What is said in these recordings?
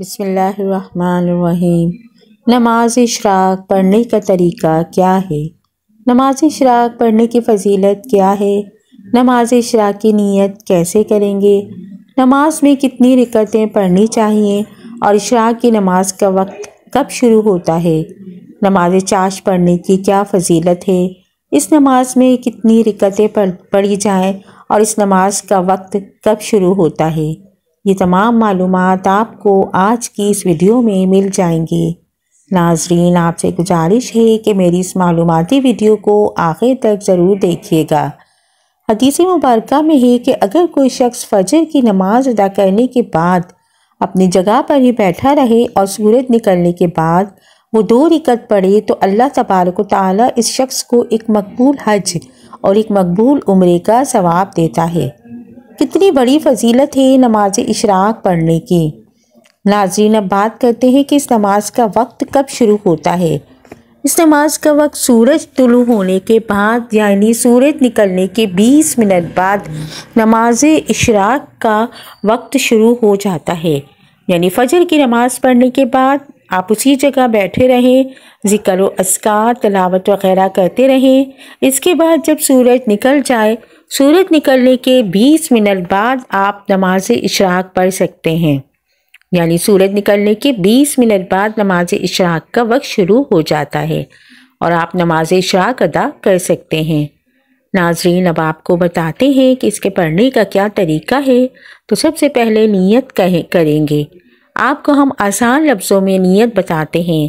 बसमीम नमाज इशराक पढ़ने का तरीका क्या है नमाज इशराक पढ़ने की फजीलत क्या है नमाज इशराक की नीयत कैसे करेंगे नमाज में कितनी रिकतें पढ़नी चाहिए और इशराक की नमाज का वक्त कब शुरू होता है नमाज चाश पढ़ने की क्या फजीलत है इस नमाज में कितनी रिकतें पढ़ पढ़ी जाएँ और इस नमाज का वक्त कब शुरू होता है ये तमाम मालूम आपको आज की इस वीडियो में मिल जाएंगी नाजरीन आपसे गुजारिश है कि मेरी इस मालूमती वीडियो को आखिर तक ज़रूर देखिएगा हदीस मुबारक में है कि अगर कोई शख्स फजर की नमाज अदा करने के बाद अपनी जगह पर ही बैठा रहे और सूरज निकलने के बाद वो दो रिकत पड़े तो अल्लाह तबारक ताली इस शख्स को एक मकबूल हज और एक मकबूल उम्र का सवाब देता है कितनी बड़ी फजीलत है नमाज इशराक पढ़ने की नाजरीन अब बात करते हैं कि इस नमाज का वक्त कब शुरू होता है इस नमाज का वक्त सूरज तुलु होने के बाद यानी सूरज निकलने के 20 मिनट बाद नमाज इशराक का वक्त शुरू हो जाता है यानी फजर की नमाज़ पढ़ने के बाद आप उसी जगह बैठे रहें ज़िक्र असकार तलावत वगैरह करते रहें इसके बाद जब सूरज निकल जाए सूरज निकलने के 20 मिनट बाद आप नमाज इशराक पढ़ सकते हैं यानी सूरज निकलने के 20 मिनट बाद नमाज इशराक का वक्त शुरू हो जाता है और आप नमाज इशराक अदा कर सकते हैं नाजरीन अब आपको बताते हैं कि इसके पढ़ने का क्या तरीका है तो सबसे पहले नीयत कहें करेंगे आपको हम आसान लफ्ज़ों में नीयत बताते हैं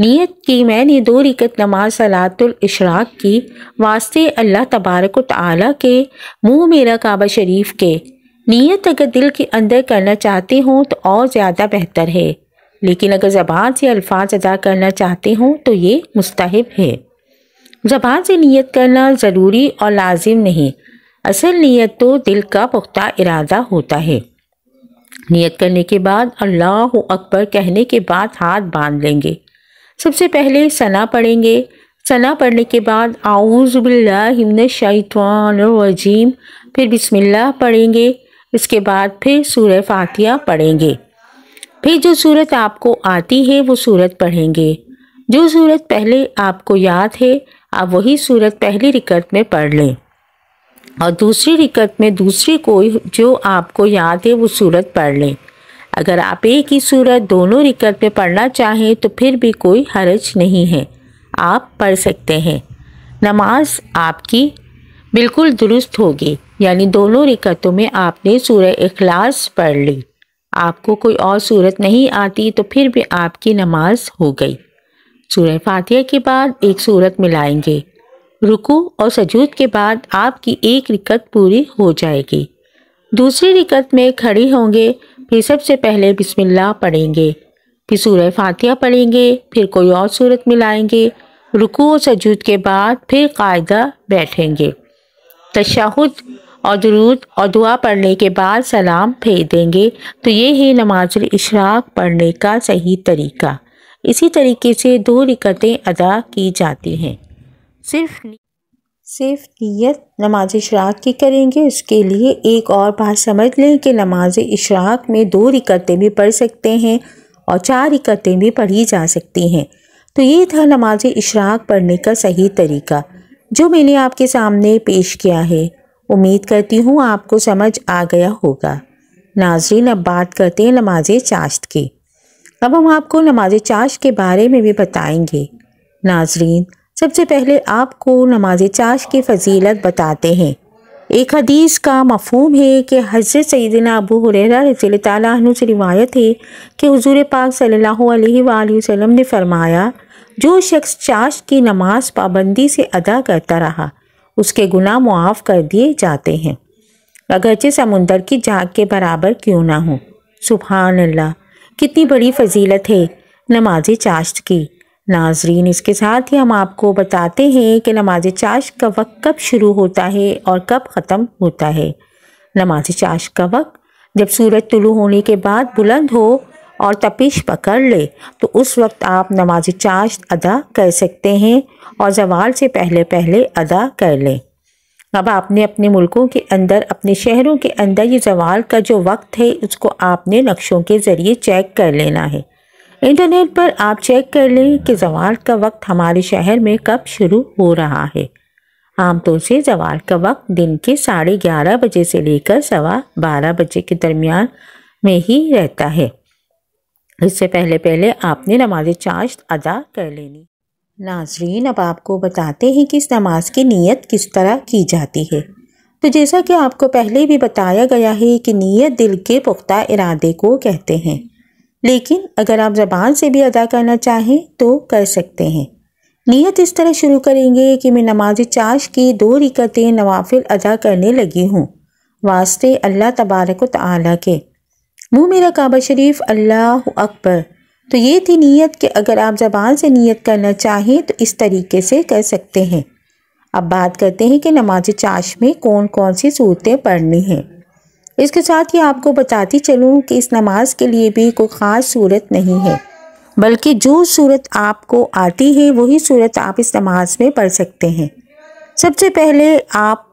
नीयत की मैंने दो रिकत नमाज सलातुल इशराक की वास्ते अल्लाह तबारक ताली के मुँह मेरा काबा शरीफ के नीयत अगर दिल के अंदर करना चाहते हों तो और ज़्यादा बेहतर है लेकिन अगर ज़बान से अल्फाज अदा करना चाहते हों तो ये मुस्तहब है ज़बान से नीयत करना ज़रूरी और लाजिम नहीं असल नीयत तो दिल का पुख्ता इरादा होता है नियत करने के बाद अल्लाह अकबर कहने के बाद हाथ बांध लेंगे सबसे पहले सना पढ़ेंगे सना पढ़ने के बाद आउज़बिल्लाजीम फिर बिस्मिल्लाह पढ़ेंगे इसके बाद फिर सूर फातिया पढ़ेंगे फिर जो सूरत आपको आती है वो सूरत पढ़ेंगे जो सूरत पहले आपको याद है आप वही सूरत पहली रिकत में पढ़ लें और दूसरी रिकत में दूसरी कोई जो आपको याद है वो सूरत पढ़ लें अगर आप एक ही सूरत दोनों रिकत में पढ़ना चाहें तो फिर भी कोई हर्ज नहीं है आप पढ़ सकते हैं नमाज आपकी बिल्कुल दुरुस्त होगी यानी दोनों रिकतों में आपने सूरह अखलास पढ़ ली आपको कोई और सूरत नहीं आती तो फिर भी आपकी नमाज हो गई सूरह फातिहा के बाद एक सूरत मिलाएंगे रुकू और सजूद के बाद आपकी एक रिकत पूरी हो जाएगी दूसरी रिकत में खड़ी होंगे फिर सबसे पहले बिस्मिल्लाह पढ़ेंगे फिर सूरह फातिहा पढ़ेंगे फिर कोई और सूरत मिलाएंगे रुकू सजूद के बाद फिर कायदा बैठेंगे तशाहुद और दरूद और दुआ पढ़ने के बाद सलाम फेर देंगे तो ये है नमाज इशराक पढ़ने का सही तरीका इसी तरीके से दो रिकतें अदा की जाती हैं सिर्फ सिर्फ नियत नमाज इशराक की करेंगे उसके लिए एक और बात समझ लें कि नमाज इशराक में दो रिकतें भी पढ़ सकते हैं और चार रिकतें भी पढ़ी जा सकती हैं तो ये था नमाज इशराक पढ़ने का सही तरीका जो मैंने आपके सामने पेश किया है उम्मीद करती हूँ आपको समझ आ गया होगा नाजरीन अब बात करते हैं नमाज चाश्त की अब हम आपको नमाज चाश के बारे में भी बताएंगे नाजरीन सबसे पहले आपको नमाज चाश की फजीलत बताते हैं एक हदीस का मफहम है कि हज़रत सैदना अबू हुररा रसील तु से रिवायत है कि हजूर पाक सल्लल्लाहु अलैहि ने फरमाया जो शख्स चाश की नमाज पाबंदी से अदा करता रहा उसके गुनाह मुआफ़ कर दिए जाते हैं अगरचे समुंदर की जाग के बराबर क्यों ना हो सुबहानल्ला कितनी बड़ी फजीलत है नमाज चाश्त की नाजरीन इसके साथ ही हम आपको बताते हैं कि नमाज चाश का वक्त कब शुरू होता है और कब ख़त्म होता है नमाज चाश का वक्त जब सूरज तुलू होने के बाद बुलंद हो और तपिश पकड़ ले तो उस वक्त आप नमाज चाश अदा कर सकते हैं और जवाल से पहले पहले अदा कर लें अब आपने अपने मुल्कों के अंदर अपने शहरों के अंदर ये जवाल का जो वक्त है उसको आपने नक्शों के ज़रिए चेक कर लेना है इंटरनेट पर आप चेक कर लें कि जवाल का वक्त हमारे शहर में कब शुरू हो रहा है आमतौर से जवाल का वक्त दिन के साढ़े ग्यारह बजे से लेकर सवा बारह बजे के दरमियान में ही रहता है इससे पहले पहले आपने नमाज चाश्त अदा कर लेनी नाजरीन अब आपको बताते हैं कि इस नमाज की नीयत किस तरह की जाती है तो जैसा कि आपको पहले भी बताया गया है कि नीयत दिल के पुख्ता इरादे को कहते हैं लेकिन अगर आप ज़बान से भी अदा करना चाहें तो कर सकते हैं नियत इस तरह शुरू करेंगे कि मैं नमाज चाश की दो रिकतें नवाफिल अदा करने लगी हूँ वास्ते अल्लाह तबारक तला के मुँह मेरा काबा शरीफ अल्लाह अकबर तो ये थी नीयत कि अगर आप ज़बान से नीयत करना चाहें तो इस तरीके से कर सकते हैं अब बात करते हैं कि नमाज चाश में कौन कौन सी सूरतें पढ़नी हैं इसके साथ ही आपको बताती चलूँ कि इस नमाज के लिए भी कोई ख़ास सूरत नहीं है बल्कि जो सूरत आपको आती है वही सूरत आप इस नमाज में पढ़ सकते हैं सबसे पहले आप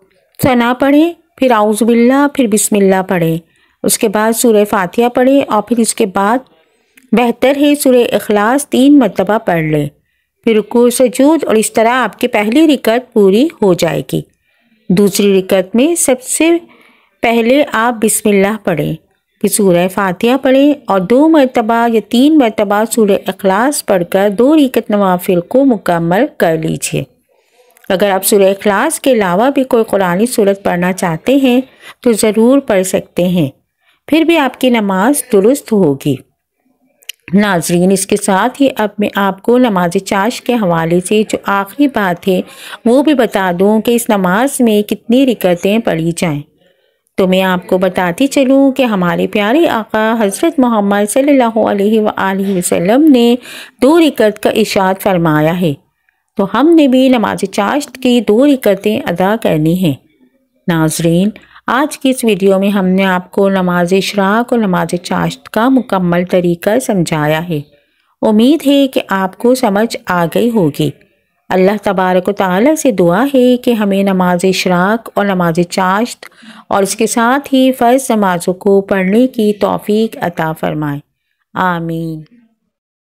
सना पढ़ें फिर आउज़बिल्ला फिर बिस्मिल्ला पढ़ें उसके बाद सूर फातिया पढ़ें और फिर इसके बाद बेहतर है सूर अखलास तीन मरतबा पढ़ लें फिर सजूद और इस तरह आपकी पहली रिकत पूरी हो जाएगी दूसरी रिकत में सबसे पहले आप बिस्मिल्लाह पढ़ें फिर सूरह फातिहा पढ़ें और दो मरतबा या तीन मरतबा सूरह अखलास पढ़कर दो रिकत नवाफिल को मुकम्मल कर लीजिए अगर आप सूर्य अखलास के अलावा भी कोई कुरानी सूरत पढ़ना चाहते हैं तो ज़रूर पढ़ सकते हैं फिर भी आपकी नमाज दुरुस्त होगी नाजरीन इसके साथ ही अब मैं आपको नमाज चाश के हवाले से जो आखिरी बात है वो भी बता दूँ कि इस नमाज में कितनी रिकतें पढ़ी जाएँ तो मैं आपको बताती चलूँ कि हमारे प्यारे आका हज़रत मोहम्मद सल्लल्लाहु अलैहि वसल्लम ने दो रिकत का इशाद फरमाया है तो हमने भी नमाज चाश्त की दो रिकतें अदा करनी हैं नाजरीन आज की इस वीडियो में हमने आपको नमाज इशराक और नमाज चाश्त का मुकम्मल तरीका समझाया है उम्मीद है कि आपको समझ आ गई होगी अल्लाह तबारक ताली से दुआ है कि हमें नमाज इशराक और नमाज चाश्त और इसके साथ ही फ़र्ज़ नमाज़ों को पढ़ने की तौफीक अता फ़रमाए आमीन